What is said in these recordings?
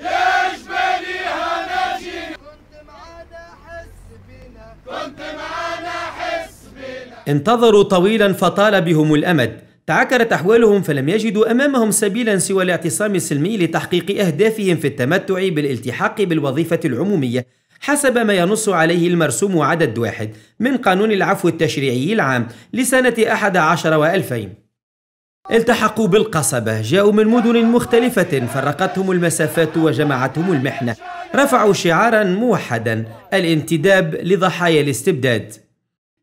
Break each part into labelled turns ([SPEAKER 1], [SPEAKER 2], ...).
[SPEAKER 1] يا كنت معانا حس كنت معانا حس انتظروا طويلا فطال بهم الأمد تعكرت أحوالهم فلم يجدوا أمامهم سبيلا سوى الاعتصام السلمي لتحقيق أهدافهم في التمتع بالالتحاق بالوظيفة العمومية حسب ما ينص عليه المرسوم عدد واحد من قانون العفو التشريعي العام لسنة أحد عشر وألفين التحقوا بالقصبة جاءوا من مدن مختلفة فرقتهم المسافات وجمعتهم المحنة رفعوا شعارا موحدا الانتداب لضحايا الاستبداد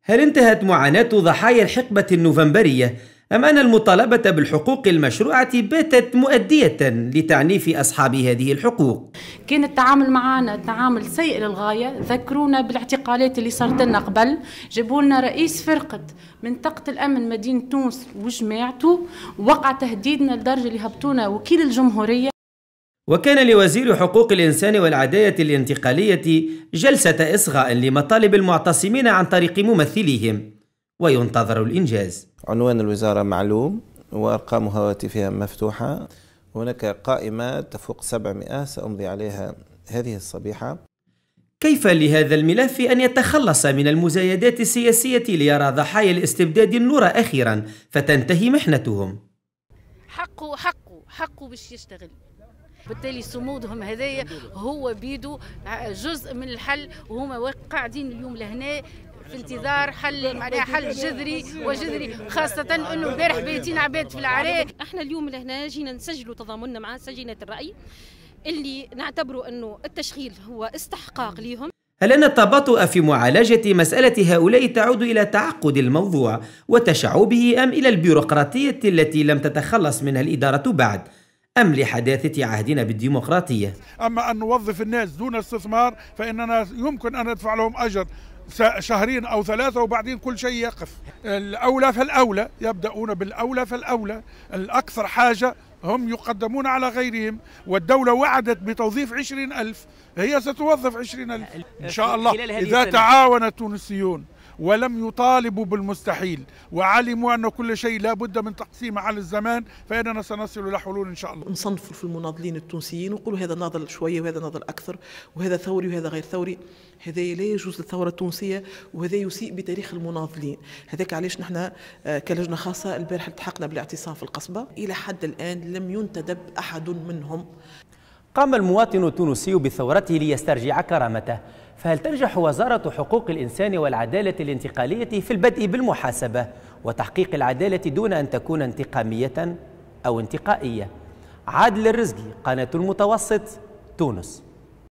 [SPEAKER 1] هل انتهت معاناة ضحايا الحقبة النوفمبرية أم أن المطالبة بالحقوق المشروعة باتت مؤدية لتعنيف أصحاب هذه الحقوق كان التعامل معنا تعامل سيء للغاية ذكرونا بالاعتقالات اللي صارت لنا قبل جابوا لنا رئيس فرقة منطقة الأمن مدينة تونس وجماعته وقع تهديدنا لدرجة اللي هبطونا وكيل الجمهورية وكان لوزير حقوق الإنسان والعداية الانتقالية جلسة إصغاء لمطالب المعتصمين عن طريق ممثليهم وينتظر الإنجاز عنوان الوزارة معلوم وأرقام هواتفها مفتوحة هناك قائمة تفوق 700 سأمضي عليها هذه الصبيحة كيف لهذا الملف أن يتخلص من المزايدات السياسية ليرى ضحايا الاستبداد النور أخيرا فتنتهي محنتهم حقه حقه حقه باش يشتغل بالتالي صمودهم هذايا هو بيدو جزء من الحل وهما قاعدين اليوم لهنا في انتظار حل معناها حل جذري وجذري خاصة أنه امبارح بيتين عباد في العراق احنا اليوم لهنا جينا نسجلوا تضامننا مع سجينات الرأي اللي نعتبروا أنه التشغيل هو استحقاق لهم هل أن التباطؤ في معالجة مسألة هؤلاء تعود إلى تعقد الموضوع وتشعبه أم إلى البيروقراطية التي لم تتخلص منها الإدارة بعد؟ أم لحداثة عهدنا بالديمقراطية
[SPEAKER 2] أما أن نوظف الناس دون استثمار فإننا يمكن أن ندفع لهم أجر شهرين أو ثلاثة وبعدين كل شيء يقف الأولى فالأولى يبدأون بالأولى فالأولى الأكثر حاجة هم يقدمون على غيرهم والدولة وعدت بتوظيف عشرين ألف هي ستوظف عشرين ألف إن شاء الله إذا تعاون التونسيون ولم يطالبوا بالمستحيل وعلموا أن كل شيء لا بد من تقسيمه على الزمان فإننا سنصل إلى حلول إن شاء الله نصنف في المناضلين التونسيين ونقولوا هذا ناضل شوية وهذا ناضل أكثر وهذا ثوري وهذا غير ثوري هذا لا يجوز للثورة التونسية وهذا يسيء بتاريخ المناضلين هذاك علاش نحن آه، كلجنة خاصة البارحة التحقنا بالاعتصام في القصبة إلى حد الآن لم ينتدب أحد منهم
[SPEAKER 1] قام المواطن التونسي بثورته ليسترجع كرامته فهل تنجح وزارة حقوق الإنسان والعدالة الانتقالية في البدء بالمحاسبة وتحقيق العدالة دون أن تكون انتقامية أو انتقائية؟ عادل الرزقي قناة المتوسط تونس